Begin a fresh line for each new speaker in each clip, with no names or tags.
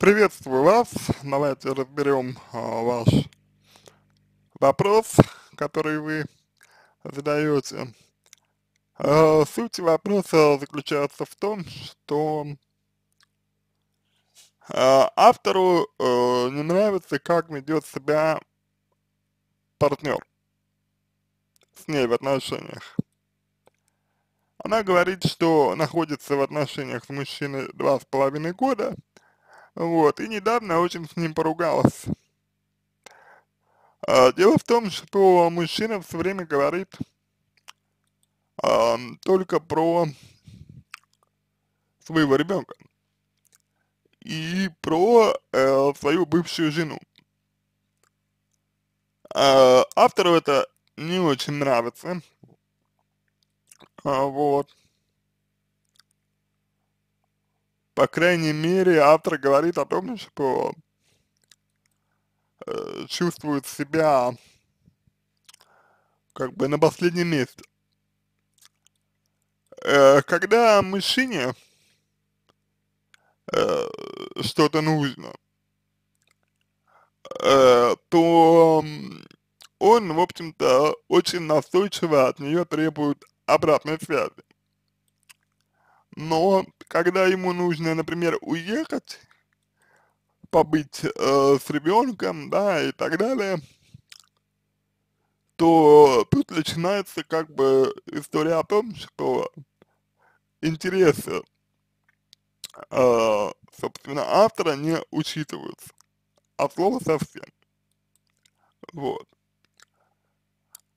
Приветствую вас. Давайте разберем а, ваш вопрос, который вы задаете. А, суть вопроса заключается в том, что а, автору э, не нравится, как ведет себя партнер с ней в отношениях. Она говорит, что находится в отношениях с мужчиной два с половиной года, вот, и недавно очень с ним поругался. А, дело в том, что мужчина все время говорит а, только про своего ребенка и про э, свою бывшую жену. Э, автору это не очень нравится. Э, вот. по крайней мере, автор говорит о том, что э, чувствует себя как бы на последнем месте. Э, когда мужчине э, что-то нужно, то он, в общем-то, очень настойчиво от нее требует обратной связи но когда ему нужно, например, уехать, побыть э, с ребенком, да, и так далее, то тут начинается как бы история о том, что интересы, э, собственно, автора не учитываются, от слова совсем. Вот.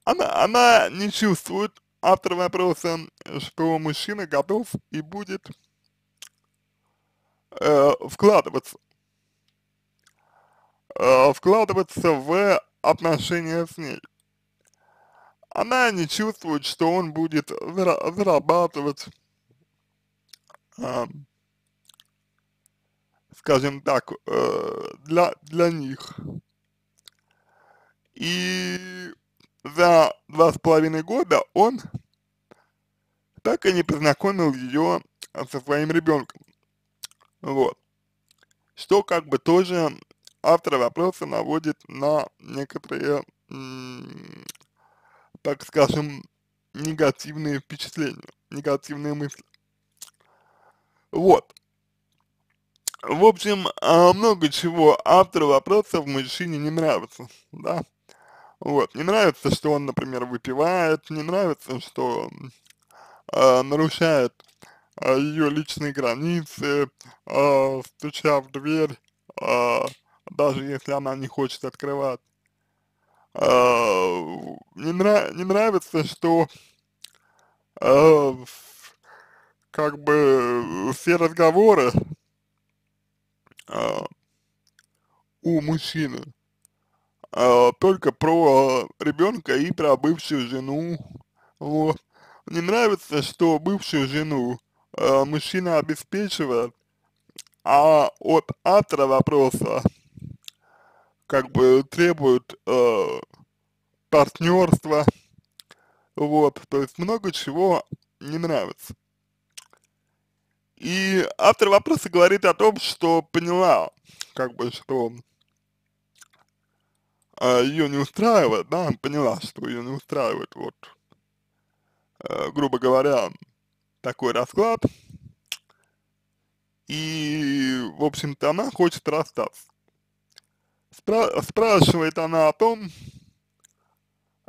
Она, она не чувствует автор вопроса, что мужчина готов и будет э, вкладываться, э, вкладываться в отношения с ней. Она не чувствует, что он будет зарабатывать, э, скажем так, э, для, для них. И за два с половиной года он так и не познакомил ее со своим ребенком. Вот. Что как бы тоже автор вопроса наводит на некоторые, так скажем, негативные впечатления, негативные мысли. Вот. В общем, а, много чего автору вопроса в мужчине не нравится, да. Вот, не нравится, что он, например, выпивает, не нравится, что э, нарушает э, а, ее личные границы, э, стуча в дверь, э, даже если она не хочет открывать. Э, не, нра не нравится, что э, как бы все разговоры э, у мужчины а, только про а, ребенка и про бывшую жену. Вот. не нравится, что бывшую жену а, мужчина обеспечивает, а от автора вопроса как бы требуют партнерства. Вот, то есть много чего не нравится. И автор вопроса говорит о том, что поняла, как бы, что э, а, ее не устраивает, да, поняла, что ее не устраивает, вот, э, грубо говоря, такой расклад, и, в общем-то, она хочет расстаться. Спра спрашивает она о том,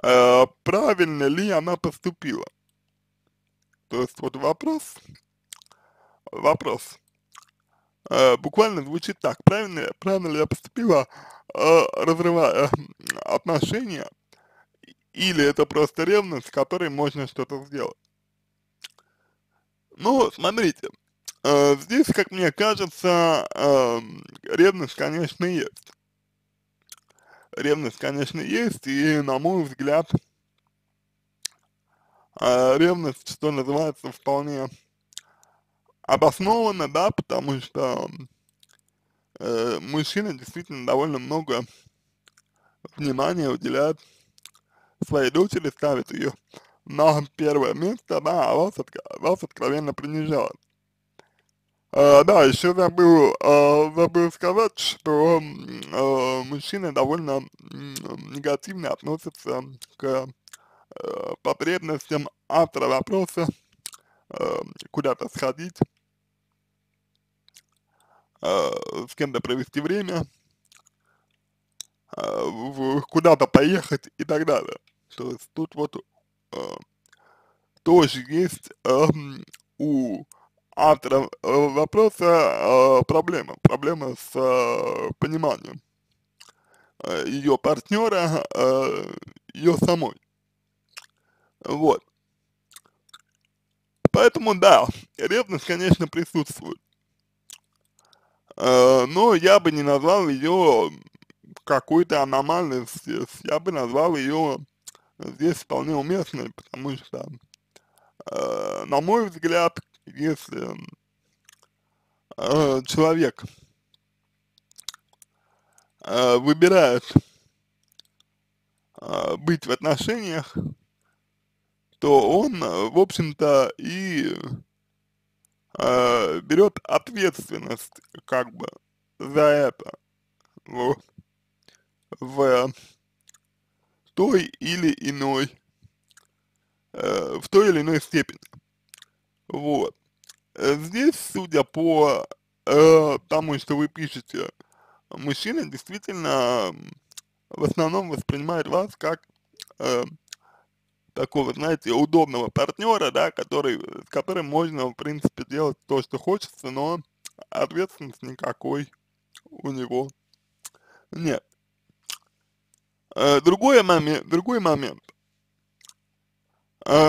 э, правильно ли она поступила. То есть вот вопрос, вопрос, Э, буквально звучит так, правильно, правильно ли я поступила, э, разрывая э, отношения, или это просто ревность, с которой можно что-то сделать. Ну, смотрите, здесь, как мне кажется, ревность, конечно, есть. Ревность, конечно, есть, и, на мой взгляд, ревность, что называется, вполне обоснованно, да, потому что э, мужчины действительно довольно много внимания уделяет своей дочери, ставит ее на первое место, да, а вас, вас откровенно принижает, Э, да, еще забыл, э, забыл сказать, что э, мужчины довольно негативно относятся к э, потребностям автора вопроса, э, куда-то сходить, с э, кем-то провести время, э, куда-то поехать и так далее. То есть тут вот э, тоже есть эм, у автора вопроса проблема, проблема с пониманием ее партнера, ее самой. Вот. Поэтому да, ревность, конечно, присутствует. Э, но я бы не назвал ее какой-то аномальностью, я бы назвал ее э, здесь вполне уместной, потому что, э, на мой взгляд, если человек выбирает быть в отношениях, то он, в общем-то, и э, берет ответственность как бы за это. Вот. В той или иной, э, в той или иной степени. Вот. Здесь, судя по э, тому, что вы пишете, мужчина действительно в основном воспринимает вас как э, такого, знаете, удобного партнера, да, который, э, с которым можно, в принципе, делать то, что хочется, но ответственности никакой у него нет. Э, другой момент, другой э, момент.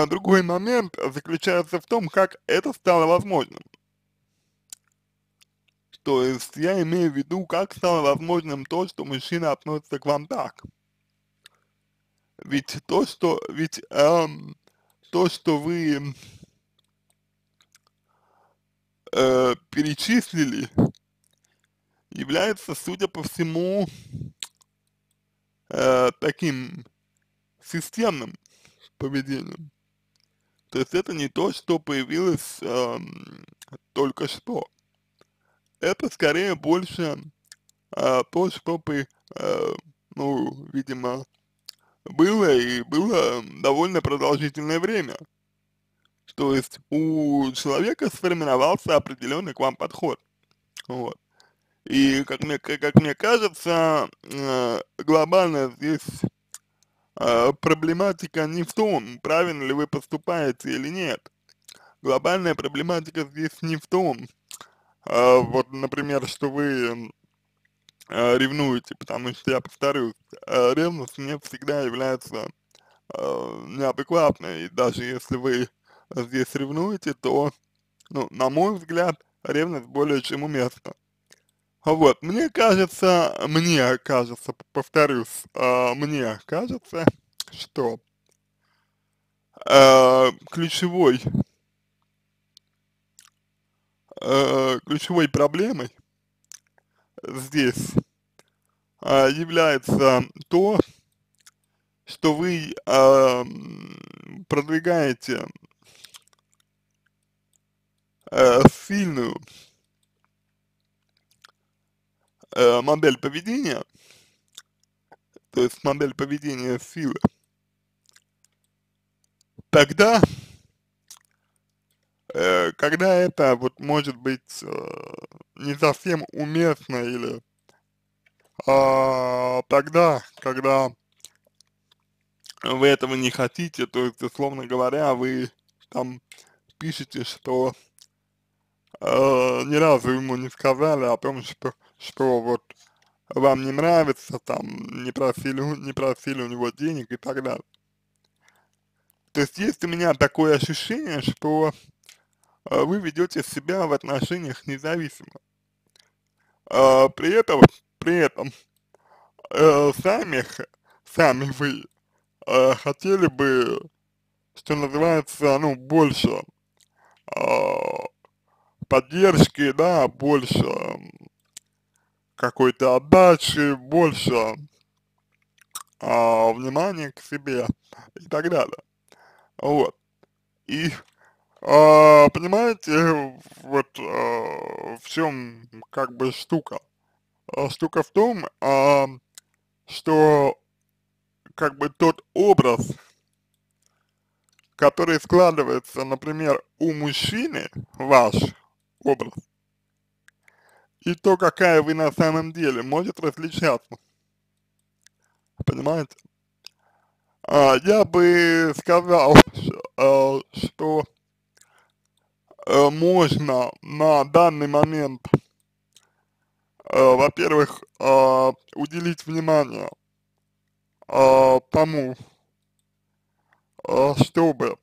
Другой момент заключается в том, как это стало возможным. То есть я имею в виду, как стало возможным то, что мужчина относится к вам так. Ведь то, что, ведь эм, то, что вы э, перечислили, является, судя по всему, э, таким системным поведением. То есть это не то, что появилось э, только что. Это скорее больше э, то, что, по, э, ну, видимо, было и было довольно продолжительное время. То есть у человека сформировался определенный к вам подход. Вот. И как мне, как мне кажется, э, глобально здесь э, проблематика не в том, правильно ли вы поступаете или нет. Глобальная проблематика здесь не в том, э, вот, например, что вы Э, ревнуете, потому что, я повторюсь, э, ревность не всегда является э, неадекватной, и даже если вы здесь ревнуете, то, ну, на мой взгляд, ревность более чем уместна. Вот, мне кажется, мне кажется, повторюсь, э, мне кажется, что ключевой, ключевой проблемой здесь а, является то, что вы э, продвигаете э, сильную э, модель поведения, то есть модель поведения силы, тогда, э, когда это вот может быть э, не совсем уместно или а, тогда, когда вы этого не хотите, то есть, условно говоря, вы там пишете, что э, ни разу ему не сказали о том, что, что вот вам не нравится, там, не просили, не просили у него денег и так далее. То есть есть у меня такое ощущение, что э, вы ведете себя в отношениях независимо. Э, при этом при этом э, сами, сами вы э, хотели бы, что называется, ну, больше э, поддержки, да, больше какой-то отдачи, больше э, внимания к себе и так далее. Вот. И э, понимаете, вот э, в чем как бы штука. А, штука в том, а, что как бы тот образ, который складывается, например, у мужчины, ваш образ, и то, какая вы на самом деле, может различаться. Понимаете? А, я бы сказал, что а, э, можно на данный момент Э, во-первых, э, уделить внимание э, тому, чтобы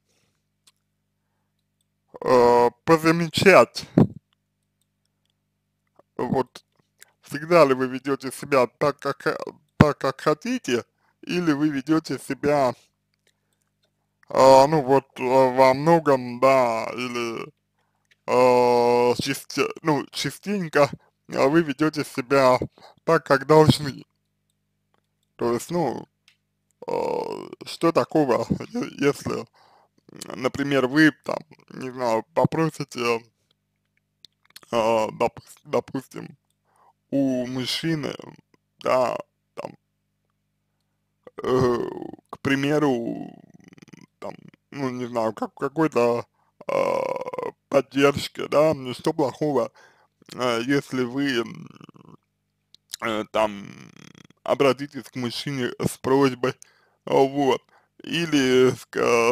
позамечать, вот, всегда ли вы ведете себя так, как, так, как хотите, или вы ведете себя, ну, вот, во многом, да, или э, части, ну, частенько а вы ведете себя так, как должны. То есть, ну, а, что такого, если, например, вы там, не знаю, попросите, а, доп, допустим, у мужчины, да, там, э, к примеру, там, ну, не знаю, как, какой-то э, поддержки, да, ну, что плохого, а, если вы э, там обратитесь к мужчине с просьбой, вот, или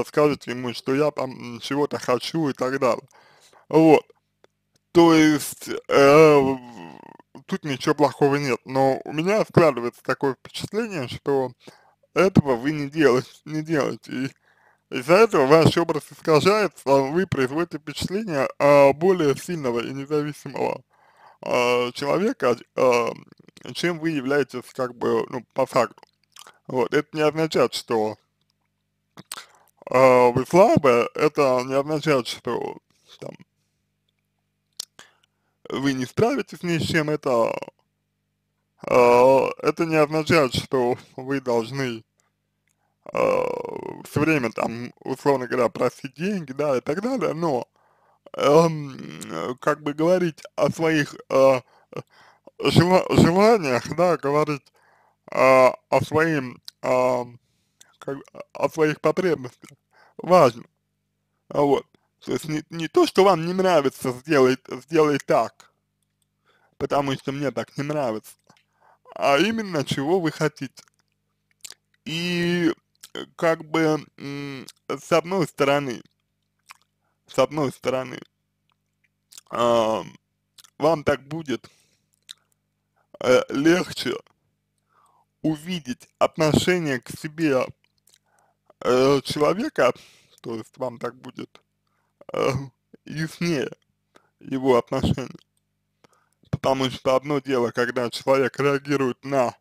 скажете ему, что я там чего-то хочу и так далее. Вот. То есть, э, тут ничего плохого нет, но у меня складывается такое впечатление, что этого вы не делаете, не делаете. И из-за этого ваш образ искажается, а вы производите впечатление а, более сильного и независимого а, человека, а, чем вы являетесь как бы, ну, по факту. Вот, это не означает, что а, вы слабы, это не означает, что там, вы не справитесь ни с чем, это, а, это не означает, что вы должны Э, все время там, условно говоря, просить деньги, да, и так далее, но эм, как бы говорить о своих э, жел желаниях, да, говорить э, о своим, э, как, о своих потребностях важно, вот. То есть не, не то, что вам не нравится, сделай, сделай так, потому что мне так не нравится, а именно чего вы хотите. И как бы с одной стороны, с одной стороны, э, вам так будет э, легче увидеть отношение к себе э, человека, то есть вам так будет э, яснее его отношение. Потому что одно дело, когда человек реагирует на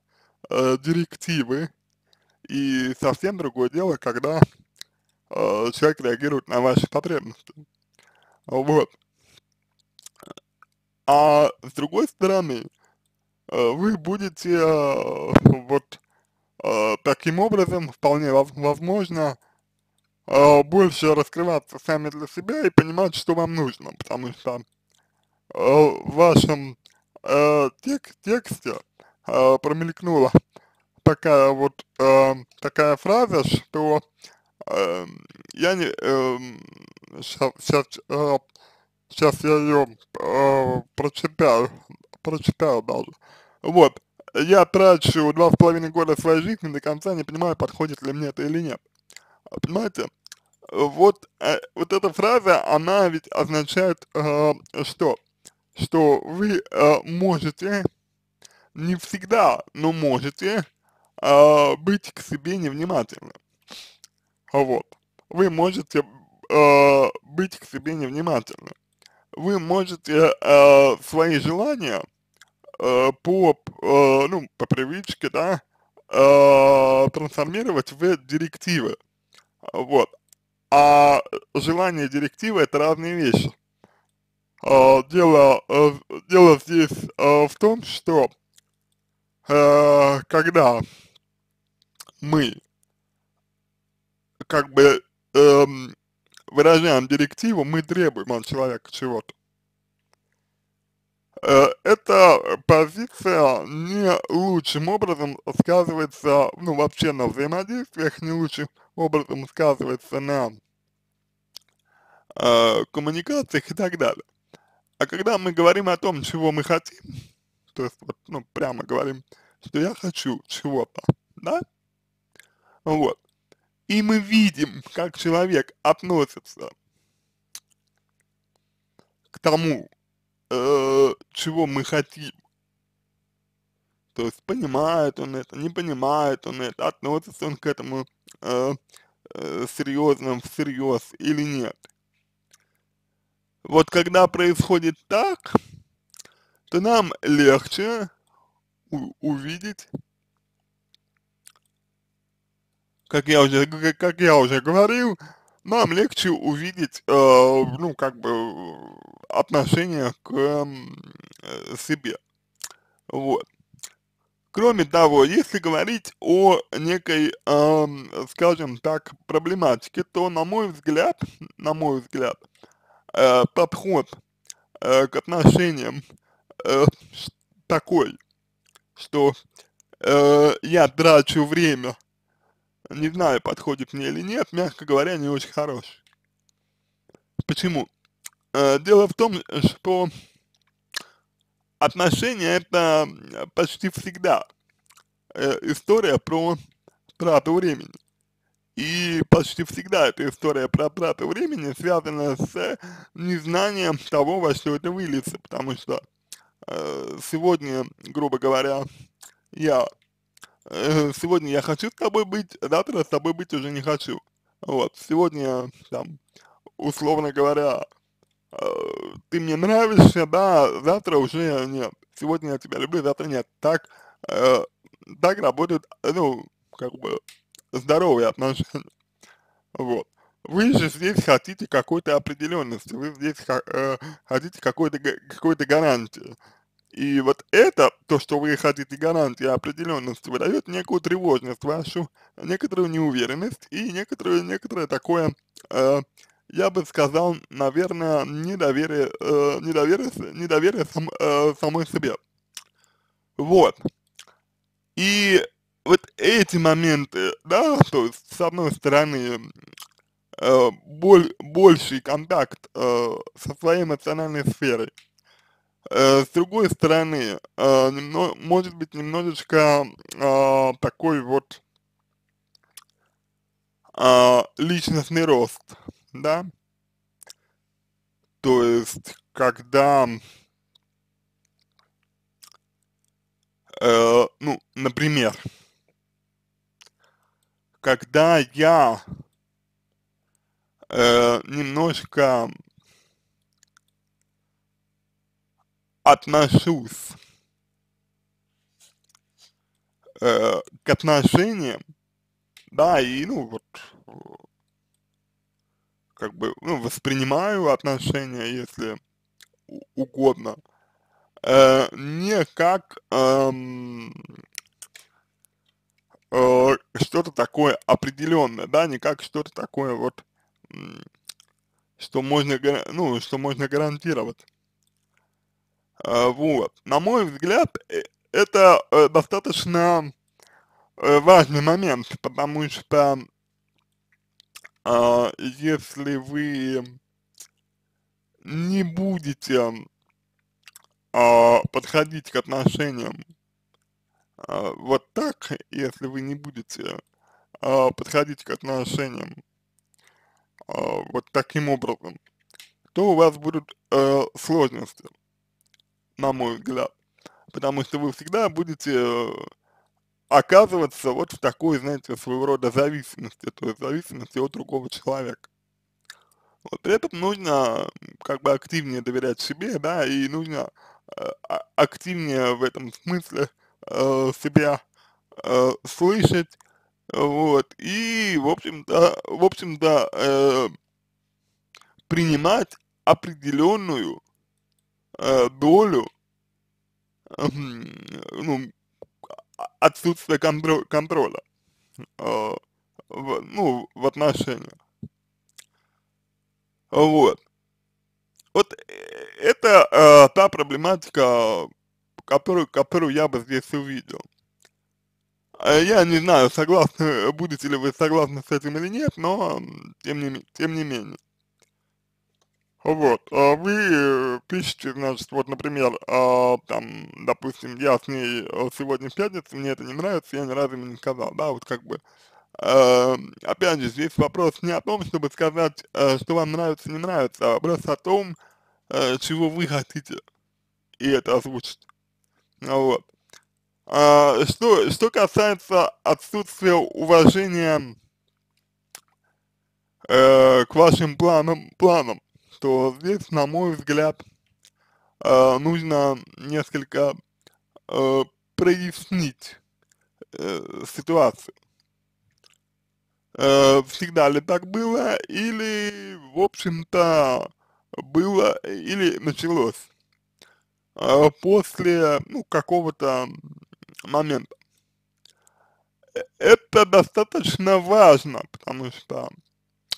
э, директивы, и совсем другое дело, когда э, человек реагирует на ваши потребности. Вот. А с другой стороны, а, вы будете а, вот таким образом, вполне возможно, больше раскрываться сами для себя и понимать, что вам нужно, потому что в вашем тек тексте промелькнуло такая вот э, такая фраза, что э, я не сейчас, эм, сейчас, э, сейчас я ее э, прочитаю, прочитаю даже. Вот, я трачу два с половиной года своей жизни, до конца не понимаю, подходит ли мне это или нет. Понимаете? Вот, э, вот эта фраза, она ведь означает э, что? Что вы э, можете, не всегда, но можете э, быть к себе невнимательны. Вот. Вы можете э, быть к себе невнимательны. Вы можете э, свои желания э, по, э, ну, по привычке, да, э, трансформировать в директивы. Вот. А желание и директивы это разные вещи. дело, дело здесь в том, что когда мы как бы эм, выражаем директиву, мы требуем от человека чего-то. Э, эта позиция не лучшим образом сказывается, ну вообще на взаимодействиях, не лучшим образом сказывается на э, коммуникациях и так далее. А когда мы говорим о том, чего мы хотим, то есть вот, ну, прямо говорим, что я хочу чего-то, да, вот. И мы видим, как человек относится к тому, э, чего мы хотим. То есть понимает он это, не понимает он это, относится он к этому э, э, серьезно, всерьез или нет. Вот когда происходит так, то нам легче увидеть как я уже, как я уже говорил, нам легче увидеть, э, ну, как бы, отношение к э, себе. Вот. Кроме того, если говорить о некой, э, скажем так, проблематике, то, на мой взгляд, на мой взгляд, э, подход э, к отношениям э, такой, что э, я трачу время не знаю, подходит мне или нет, мягко говоря, не очень хорош. Почему? Э, дело в том, что отношения это почти всегда э, история про трату времени. И почти всегда эта история про трату времени связана с незнанием того, во что это выльется, потому что э, сегодня, грубо говоря, я Э, сегодня я хочу с тобой быть, завтра с тобой быть уже не хочу. Вот, сегодня, там, условно говоря, э, ты мне нравишься, да, завтра уже нет. Сегодня я тебя люблю, завтра нет. Так, э, так работают, ну, как бы, здоровые отношения. Вот. Вы же здесь хотите какой-то определенности, вы здесь э, хотите какой-то какой, -то, какой -то гарантии. И вот это, то, что вы хотите гарантии определенности, выдает некую тревожность вашу, некоторую неуверенность и некоторую, некоторое такое, э, я бы сказал, наверное, недоверие, э, недоверие, недоверие сам, э, самой себе. Вот. И вот эти моменты, да, то есть, с одной стороны, э, боль, больший контакт э, со своей эмоциональной сферой, Э, с другой стороны, э, может быть немножечко а, такой вот а, личностный рост, да? То есть, когда, э, ну, например, когда я немножко отношусь э, к отношениям, да, и, ну, вот, как бы, ну, воспринимаю отношения, если угодно, э, не как э, э, что-то такое определенное, да, не как что-то такое вот, что можно, ну, что можно гарантировать. Э, вот. На мой взгляд, э, это э, достаточно важный момент, потому что если вы не будете подходить к отношениям вот так, если вы не будете подходить к отношениям вот таким образом, то у вас будут сложности на мой взгляд. Потому что вы всегда будете э, оказываться вот в такой, знаете, своего рода зависимости, то есть зависимости от другого человека. Вот при этом нужно как бы активнее доверять себе, да, и нужно э, а, активнее в этом смысле э, себя э, слышать, вот, и, в общем-то, в общем-то, э, принимать определенную Э, долю эм, ну, отсутствие контроль, контроля э, в, ну, в отношениях. Вот. Вот э, это э, та проблематика, которую, которую я бы здесь увидел. Э, я не знаю, согласны, будете ли вы согласны с этим или нет, но тем не, тем не менее. Вот, а вы э, пишете, значит, вот, например, а, там, допустим, я с ней э, сегодня в пятницу, мне это не нравится, я ни разу ему не сказал, да, вот как бы, а, опять же, здесь вопрос не о том, чтобы сказать, э, что вам нравится, не нравится, а вопрос о том, чего вы хотите, и это озвучить, ну вот. Что, что касается отсутствия уважения к вашим планам, планам, что здесь, на мой взгляд, э, нужно несколько э, прояснить э, ситуацию. Э, всегда ли так было, или, в общем-то, было или началось э, после ну, какого-то момента. Э, это достаточно важно, потому что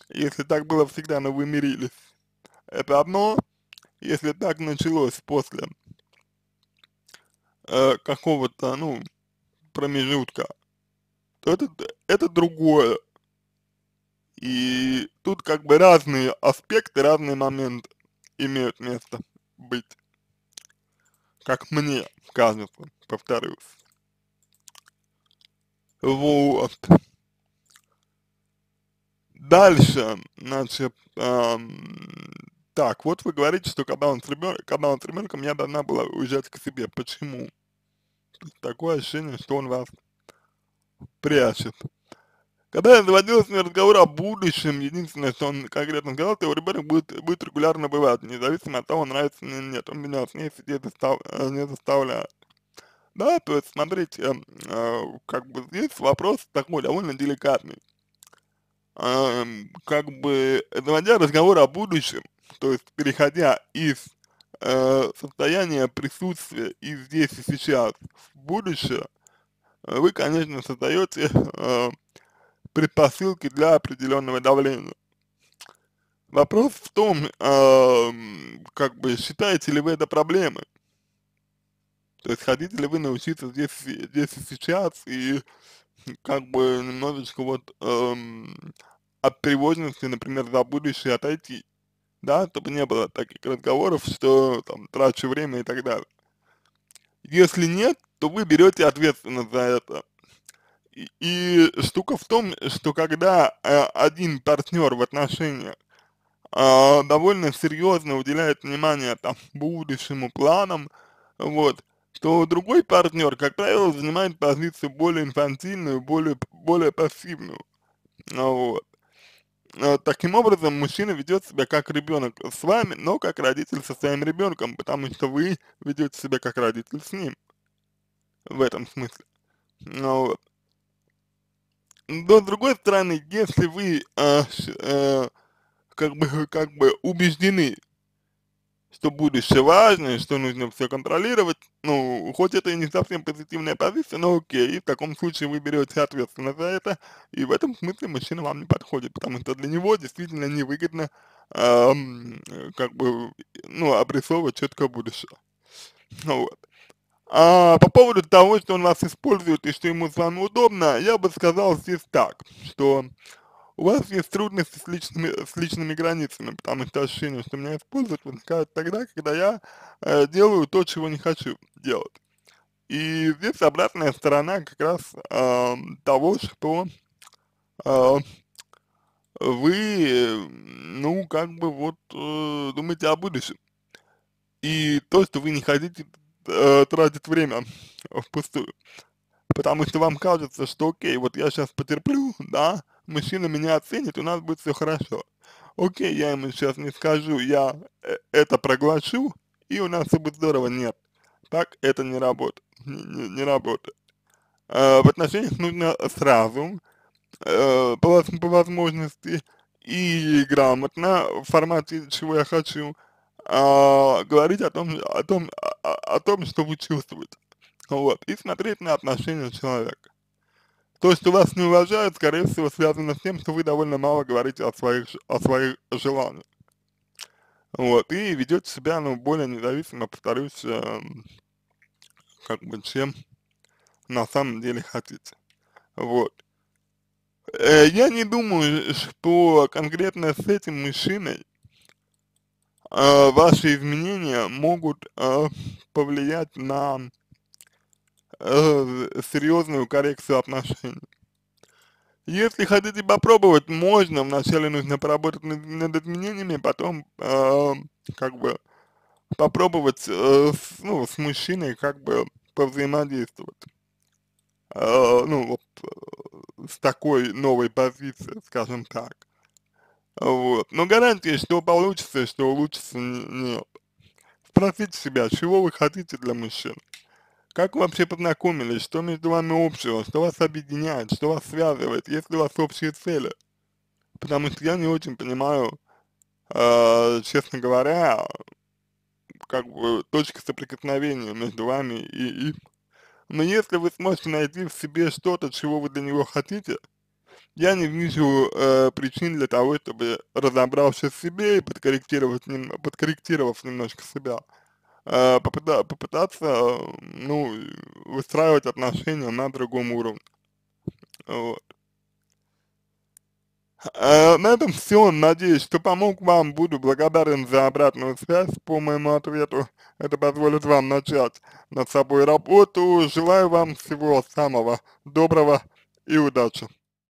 если так было всегда, но вы мирились это одно, если так началось после э, какого-то, ну, промежутка, то это, это другое. И тут как бы разные аспекты, разный момент имеют место быть. Как мне кажется, повторюсь. Вот. Дальше, значит, эм, так, вот вы говорите, что когда он с, ребен... когда он с ребенком, я должна была уезжать к себе. Почему? Такое ощущение, что он вас прячет. Когда я заводил с ним разговор о будущем, единственное, что он конкретно сказал, что его ребенок будет, будет регулярно бывать, независимо от того, нравится мне или нет, он меня с ней сидеть застав, э, не заставляет. Да, то есть, смотрите, эм, э, как бы здесь вопрос такой довольно деликатный. Э, как бы, заводя разговор о будущем, то есть переходя из э, состояния присутствия и здесь и сейчас в будущее, э, вы, конечно, создаете э, предпосылки для определенного давления. Вопрос в том, э, как бы считаете ли вы это проблемой? То есть хотите ли вы научиться здесь, здесь и сейчас и как бы немножечко вот эм, от тревожности, например, за будущее отойти? да, чтобы не было таких разговоров, что там трачу время и так далее. Если нет, то вы берете ответственность за это. И, и штука в том, что когда э, один партнер в отношениях э, довольно серьезно уделяет внимание там будущему планам, вот, то другой партнер, как правило, занимает позицию более инфантильную, более, более пассивную. А вот. Э, таким образом мужчина ведет себя как ребенок с вами, но как родитель со своим ребенком, потому что вы ведете себя как родитель с ним. В этом смысле. Ну, Но с другой стороны, если вы э, э, как бы как бы убеждены, что будущее важно, что нужно все контролировать. Ну, хоть это и не совсем позитивная позиция, но окей, и в таком случае вы берете ответственность за это, и в этом смысле мужчина вам не подходит, потому что для него действительно невыгодно эм, как бы, ну, обрисовывать четкое будущее. Ну, вот. А по поводу того, что он вас использует и что ему с вами удобно, я бы сказал здесь так, что у вас есть трудности с личными, с личными границами, потому что ощущение, что меня используют, возникает тогда, когда я э, делаю то, чего не хочу делать. И здесь обратная сторона как раз э, того, что э, вы, ну, как бы вот э, думаете о будущем. И то, что вы не хотите э, тратить время впустую. Потому что вам кажется, что окей, вот я сейчас потерплю, да, э, мужчина меня оценит, у нас будет все хорошо. Окей, я ему сейчас не скажу, я э, это проглочу, и у нас все будет здорово. Нет, так это не работает. Не, не, не работает. Э, в отношениях нужно сразу, э, по, по возможности, и грамотно, в формате, чего я хочу, э, говорить о том, о, том, о, о том, что вы чувствуете. Вот, и смотреть на отношения человека. То, что вас не уважают, скорее всего, связано с тем, что вы довольно мало говорите о своих, о своих желаниях. Вот, и ведете себя, ну, более независимо, повторюсь, э, как бы, чем на самом деле хотите. Вот. Э, я не думаю, что конкретно с этим мужчиной э, ваши изменения могут э, повлиять на Э, серьезную коррекцию отношений. Если хотите попробовать, можно, вначале нужно поработать над, над изменениями, а потом э, как бы попробовать э, с, ну, с мужчиной как бы повзаимодействовать. Э, ну, вот э, с такой новой позиции, скажем так. Вот. Но гарантии, что получится, что улучшится, нет. Спросите себя, чего вы хотите для мужчин. Как вы вообще познакомились? Что между вами общего? Что вас объединяет? Что вас связывает? Есть ли у вас общие цели? Потому что я не очень понимаю, э, честно говоря, как бы точка соприкосновения между вами и им. Но если вы сможете найти в себе что-то, чего вы для него хотите, я не вижу э, причин для того, чтобы разобрался в себе и подкорректировать, подкорректировав немножко себя, Э, попыта, попытаться, ну, выстраивать отношения на другом уровне. Вот. Э, на этом все. Надеюсь, что помог вам. Буду благодарен за обратную связь по моему ответу. Это позволит вам начать над собой работу. Желаю вам всего самого доброго и удачи.